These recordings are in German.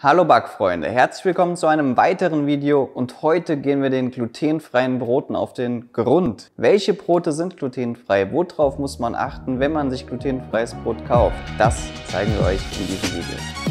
Hallo Backfreunde, herzlich willkommen zu einem weiteren Video und heute gehen wir den glutenfreien Broten auf den Grund. Welche Brote sind glutenfrei? Worauf muss man achten, wenn man sich glutenfreies Brot kauft? Das zeigen wir euch in diesem Video.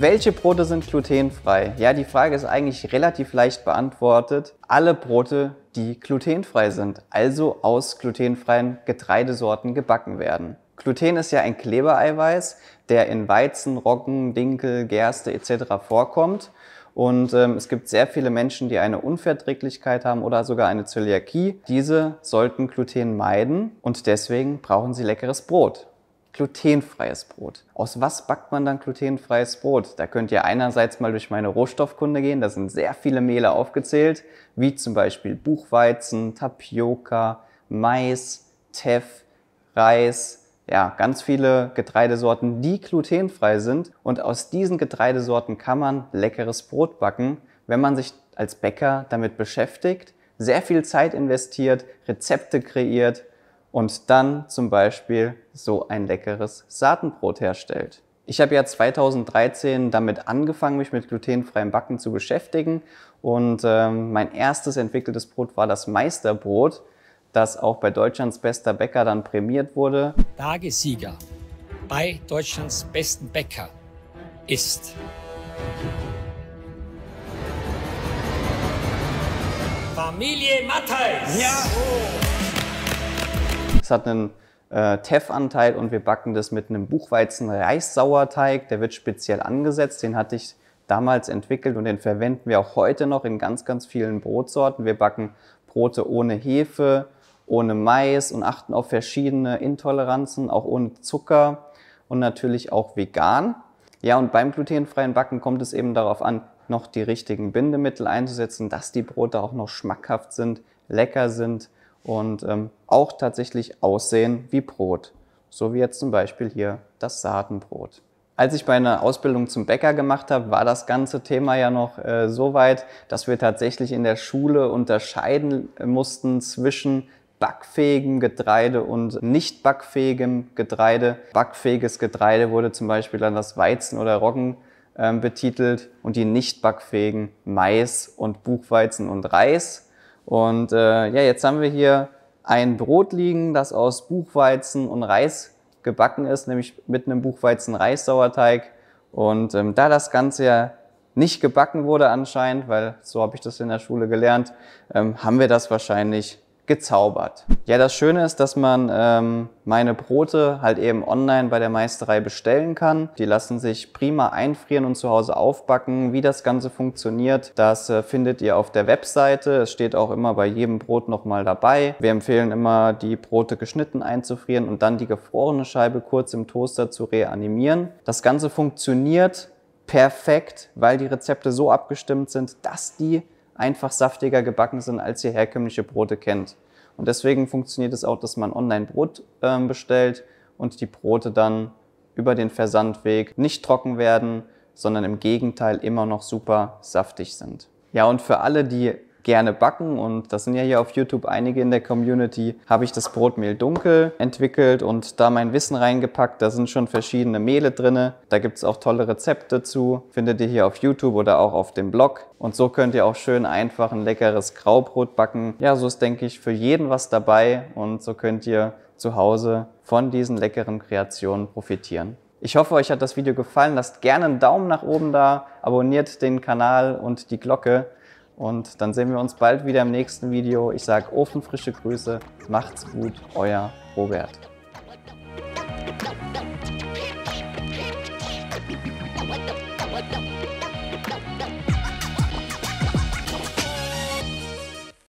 Welche Brote sind glutenfrei? Ja, die Frage ist eigentlich relativ leicht beantwortet. Alle Brote, die glutenfrei sind, also aus glutenfreien Getreidesorten gebacken werden. Gluten ist ja ein Klebereiweiß, der in Weizen, Roggen, Dinkel, Gerste etc. vorkommt. Und ähm, es gibt sehr viele Menschen, die eine Unverträglichkeit haben oder sogar eine Zöliakie. Diese sollten Gluten meiden und deswegen brauchen sie leckeres Brot glutenfreies Brot. Aus was backt man dann glutenfreies Brot? Da könnt ihr einerseits mal durch meine Rohstoffkunde gehen, da sind sehr viele Mehle aufgezählt, wie zum Beispiel Buchweizen, Tapioca, Mais, Teff, Reis, ja, ganz viele Getreidesorten, die glutenfrei sind. Und aus diesen Getreidesorten kann man leckeres Brot backen, wenn man sich als Bäcker damit beschäftigt, sehr viel Zeit investiert, Rezepte kreiert, und dann zum Beispiel so ein leckeres Saatenbrot herstellt. Ich habe ja 2013 damit angefangen, mich mit glutenfreiem Backen zu beschäftigen und ähm, mein erstes entwickeltes Brot war das Meisterbrot, das auch bei Deutschlands bester Bäcker dann prämiert wurde. Tagessieger bei Deutschlands besten Bäcker ist Familie Matthäus. Ja. Oh. Es hat einen äh, Teff-Anteil und wir backen das mit einem Buchweizen-Reissauerteig. Der wird speziell angesetzt. Den hatte ich damals entwickelt und den verwenden wir auch heute noch in ganz, ganz vielen Brotsorten. Wir backen Brote ohne Hefe, ohne Mais und achten auf verschiedene Intoleranzen, auch ohne Zucker und natürlich auch vegan. Ja, und beim glutenfreien Backen kommt es eben darauf an, noch die richtigen Bindemittel einzusetzen, dass die Brote auch noch schmackhaft sind, lecker sind und ähm, auch tatsächlich aussehen wie Brot. So wie jetzt zum Beispiel hier das Saatenbrot. Als ich meine Ausbildung zum Bäcker gemacht habe, war das ganze Thema ja noch äh, so weit, dass wir tatsächlich in der Schule unterscheiden äh, mussten zwischen backfähigem Getreide und nicht backfähigem Getreide. Backfähiges Getreide wurde zum Beispiel dann das Weizen oder Roggen äh, betitelt und die nicht backfähigen Mais und Buchweizen und Reis. Und äh, ja, jetzt haben wir hier ein Brot liegen, das aus Buchweizen und Reis gebacken ist, nämlich mit einem Buchweizen-Reissauerteig. Und ähm, da das Ganze ja nicht gebacken wurde anscheinend, weil so habe ich das in der Schule gelernt, ähm, haben wir das wahrscheinlich gezaubert. Ja, das Schöne ist, dass man ähm, meine Brote halt eben online bei der Meisterei bestellen kann. Die lassen sich prima einfrieren und zu Hause aufbacken. Wie das Ganze funktioniert, das äh, findet ihr auf der Webseite. Es steht auch immer bei jedem Brot nochmal dabei. Wir empfehlen immer, die Brote geschnitten einzufrieren und dann die gefrorene Scheibe kurz im Toaster zu reanimieren. Das Ganze funktioniert perfekt, weil die Rezepte so abgestimmt sind, dass die einfach saftiger gebacken sind, als ihr herkömmliche Brote kennt. Und deswegen funktioniert es auch, dass man online Brot äh, bestellt und die Brote dann über den Versandweg nicht trocken werden, sondern im Gegenteil immer noch super saftig sind. Ja, und für alle, die gerne backen und das sind ja hier auf YouTube einige in der Community, habe ich das Brotmehl dunkel entwickelt und da mein Wissen reingepackt. Da sind schon verschiedene Mehle drin. Da gibt es auch tolle Rezepte zu. Findet ihr hier auf YouTube oder auch auf dem Blog. Und so könnt ihr auch schön einfach ein leckeres Graubrot backen. Ja, so ist, denke ich, für jeden was dabei und so könnt ihr zu Hause von diesen leckeren Kreationen profitieren. Ich hoffe, euch hat das Video gefallen. Lasst gerne einen Daumen nach oben da, abonniert den Kanal und die Glocke. Und dann sehen wir uns bald wieder im nächsten Video. Ich sage ofenfrische Grüße. Macht's gut, euer Robert.